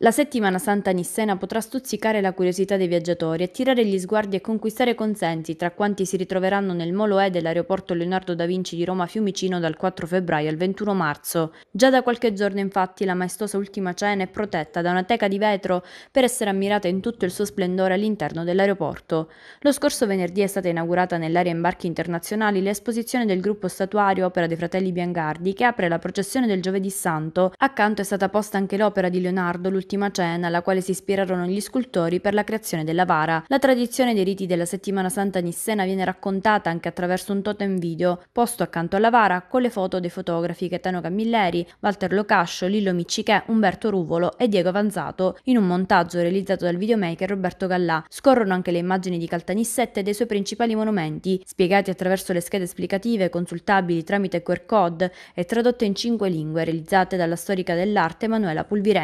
La settimana santa nissena potrà stuzzicare la curiosità dei viaggiatori, attirare gli sguardi e conquistare consensi tra quanti si ritroveranno nel Molo E dell'aeroporto Leonardo da Vinci di Roma Fiumicino dal 4 febbraio al 21 marzo. Già da qualche giorno infatti la maestosa ultima cena è protetta da una teca di vetro per essere ammirata in tutto il suo splendore all'interno dell'aeroporto. Lo scorso venerdì è stata inaugurata nell'area imbarchi internazionali l'esposizione del gruppo statuario opera dei fratelli Biangardi che apre la processione del giovedì santo. Accanto è stata posta anche l'opera di Leonardo, l'ultima l'ultima cena alla quale si ispirarono gli scultori per la creazione della vara. La tradizione dei riti della settimana santa nissena viene raccontata anche attraverso un totem video posto accanto alla vara con le foto dei fotografi Gaetano Camilleri, Walter Locascio, Lillo Miccichè, Umberto Ruvolo e Diego Avanzato in un montaggio realizzato dal videomaker Roberto Gallà. Scorrono anche le immagini di Caltanissette e dei suoi principali monumenti, spiegati attraverso le schede esplicative consultabili tramite QR code e tradotte in cinque lingue realizzate dalla storica dell'arte Manuela Pulvirenti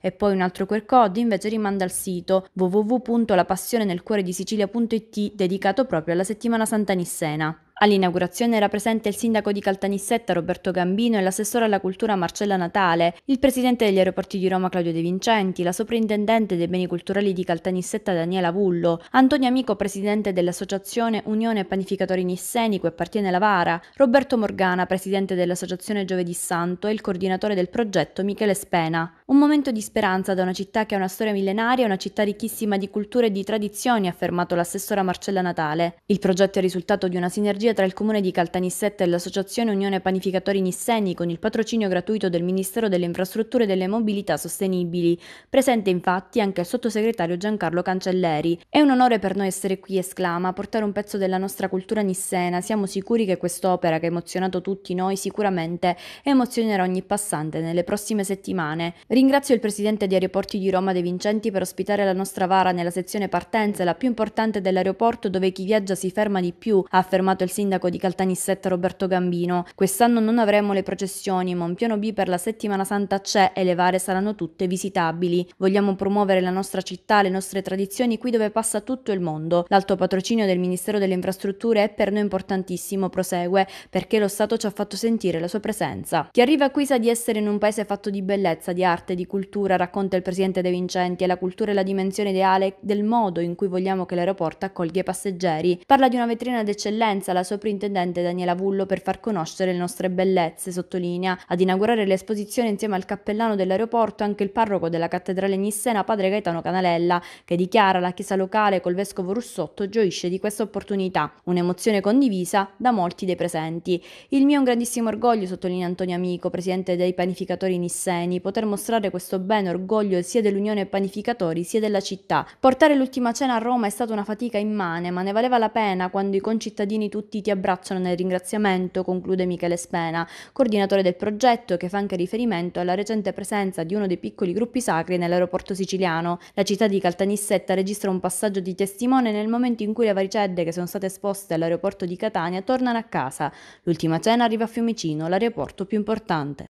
e poi un altro QR code invece rimanda al sito www.lapassionenelcuoredisicilia.it dedicato proprio alla settimana Santa Nissena. All'inaugurazione era presente il sindaco di Caltanissetta Roberto Gambino e l'assessore alla cultura Marcella Natale, il presidente degli aeroporti di Roma Claudio De Vincenti, la soprintendente dei beni culturali di Caltanissetta Daniela Vullo, Antonio Amico presidente dell'associazione Unione Panificatori Nisseni cui appartiene la Vara, Roberto Morgana presidente dell'associazione Giovedì Santo e il coordinatore del progetto Michele Spena. Un momento di speranza da una città che ha una storia millenaria, una città ricchissima di culture e di tradizioni, ha affermato l'assessora Marcella Natale. Il progetto è risultato di una sinergia sinergia tra il comune di Caltanissetta e l'associazione Unione Panificatori Nisseni con il patrocinio gratuito del Ministero delle Infrastrutture e delle Mobilità Sostenibili. Presente infatti anche il sottosegretario Giancarlo Cancelleri. È un onore per noi essere qui, esclama, a portare un pezzo della nostra cultura nissena. Siamo sicuri che quest'opera, che ha emozionato tutti noi, sicuramente emozionerà ogni passante nelle prossime settimane. Ringrazio il presidente di Aeroporti di Roma De Vincenti per ospitare la nostra vara nella sezione partenze, la più importante dell'aeroporto dove chi viaggia si ferma di più, ha affermato il sindaco di Caltanissetta Roberto Gambino. Quest'anno non avremo le processioni, ma un piano B per la settimana santa c'è e le vare saranno tutte visitabili. Vogliamo promuovere la nostra città, le nostre tradizioni qui dove passa tutto il mondo. L'alto patrocinio del Ministero delle Infrastrutture è per noi importantissimo, prosegue, perché lo Stato ci ha fatto sentire la sua presenza. Chi arriva qui sa di essere in un paese fatto di bellezza, di arte, di cultura, racconta il presidente De Vincenti, e la cultura è la dimensione ideale del modo in cui vogliamo che l'aeroporto accolga i passeggeri. Parla di una vetrina d'eccellenza, la soprintendente Daniela Vullo per far conoscere le nostre bellezze, sottolinea. Ad inaugurare l'esposizione insieme al cappellano dell'aeroporto anche il parroco della cattedrale Nissena, padre Gaetano Canalella, che dichiara la chiesa locale col vescovo Russotto gioisce di questa opportunità, un'emozione condivisa da molti dei presenti. Il mio è un grandissimo orgoglio, sottolinea Antonio Amico, presidente dei panificatori nisseni, poter mostrare questo bene orgoglio sia dell'Unione Panificatori sia della città. Portare l'ultima cena a Roma è stata una fatica immane, ma ne valeva la pena quando i concittadini tutti tutti ti abbracciano nel ringraziamento, conclude Michele Spena, coordinatore del progetto che fa anche riferimento alla recente presenza di uno dei piccoli gruppi sacri nell'aeroporto siciliano. La città di Caltanissetta registra un passaggio di testimone nel momento in cui le varicelle che sono state esposte all'aeroporto di Catania tornano a casa. L'ultima cena arriva a Fiumicino, l'aeroporto più importante.